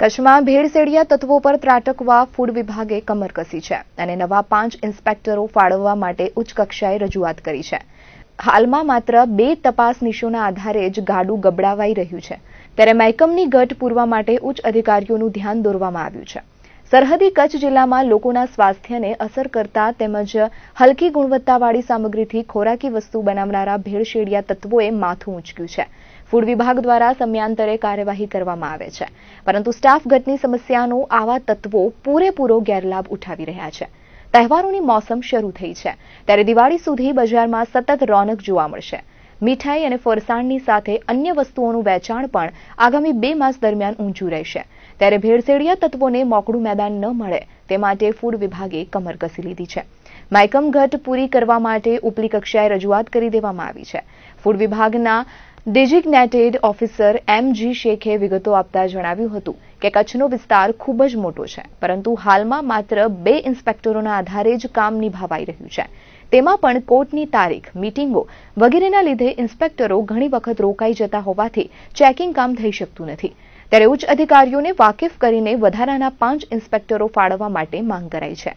કચ્છમાં ભેળસેળિયા તત્વો પર ત્રાટકવા ફૂડ વિભાગે કમર કસી છે અને નવા પાંચ ઇન્સ્પેક્ટરો ફાળવવા માટે ઉચ્ચ કક્ષાએ રજૂઆત કરી છે હાલમાં માત્ર બે તપાસ નિશોના આધારે જ ગાડું ગબડાવાઈ રહ્યું છે ત્યારે મહેકમની ગટ પૂરવા માટે ઉચ્ચ અધિકારીઓનું ધ્યાન દોરવામાં આવ્યું છે સરહદી કચ્છ જિલ્લામાં લોકોના સ્વાસ્થ્યને અસર કરતા તેમજ હલકી ગુણવત્તાવાળી સામગ્રીથી ખોરાકી વસ્તુ બનાવનારા ભેળશેડિયા તત્વોએ માથું ઉંચક્યું છે ફૂડ વિભાગ દ્વારા સમયાંતરે કાર્યવાહી કરવામાં આવે છે પરંતુ સ્ટાફ ઘટની સમસ્યાનો આવા તત્વો પૂરેપૂરો ગેરલાભ ઉઠાવી રહ્યા છે તહેવારોની મોસમ શરૂ થઈ છે ત્યારે દિવાળી સુધી બજારમાં સતત રોનક જોવા મળશે મીઠાઈ અને ફરસાણની સાથે અન્ય વસ્તુઓનું વેચાણ પણ આગામી બે માસ દરમિયાન ઊંચું રહેશે ત્યારે ભેળસેળિયા તત્વોને મોકળું મેદાન ન મળે તે માટે ફૂડ વિભાગે કમર કસી લીધી છે માયકમ ઘટ પૂરી કરવા માટે ઉપલી કક્ષાએ રજૂઆત કરી દેવામાં આવી છે ફૂડ વિભાગના ડેઝિગ્નેટેડ ઓફિસર એમ જી શેખે વિગતો આપતા જણાવ્યું હતું કે કચ્છનો વિસ્તાર ખૂબ જ મોટો છે પરંતુ હાલમાં માત્ર બે ઇન્સ્પેક્ટરોના આધારે જ કામ નિભાવાઈ રહ્યું છે તેમાં પણ કોર્ટની તારીખ મીટિંગો વગેરેના લીધે ઇન્સ્પેક્ટરો ઘણી વખત રોકાઈ જતા હોવાથી ચેકિંગ કામ થઈ શકતું નથી ત્યારે ઉચ્ચ અધિકારીઓને વાકેફ કરીને વધારાના પાંચ ઇન્સ્પેક્ટરો ફાળવવા માટે માંગ કરાઈ છે